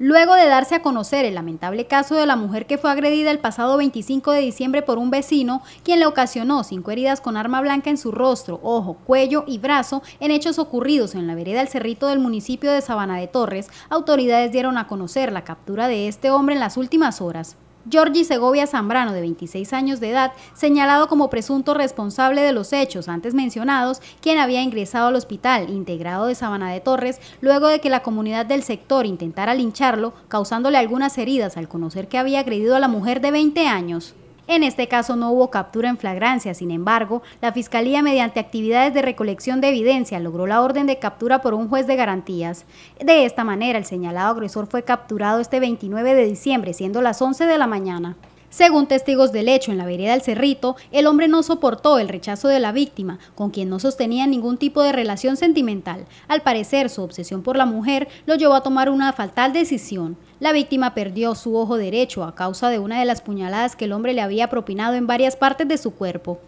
Luego de darse a conocer el lamentable caso de la mujer que fue agredida el pasado 25 de diciembre por un vecino, quien le ocasionó cinco heridas con arma blanca en su rostro, ojo, cuello y brazo, en hechos ocurridos en la vereda El Cerrito del municipio de Sabana de Torres, autoridades dieron a conocer la captura de este hombre en las últimas horas. Jorge Segovia Zambrano, de 26 años de edad, señalado como presunto responsable de los hechos antes mencionados, quien había ingresado al hospital integrado de Sabana de Torres luego de que la comunidad del sector intentara lincharlo, causándole algunas heridas al conocer que había agredido a la mujer de 20 años. En este caso no hubo captura en flagrancia, sin embargo, la Fiscalía mediante actividades de recolección de evidencia logró la orden de captura por un juez de garantías. De esta manera, el señalado agresor fue capturado este 29 de diciembre, siendo las 11 de la mañana. Según testigos del hecho en la vereda del Cerrito, el hombre no soportó el rechazo de la víctima, con quien no sostenía ningún tipo de relación sentimental. Al parecer, su obsesión por la mujer lo llevó a tomar una fatal decisión, la víctima perdió su ojo derecho a causa de una de las puñaladas que el hombre le había propinado en varias partes de su cuerpo.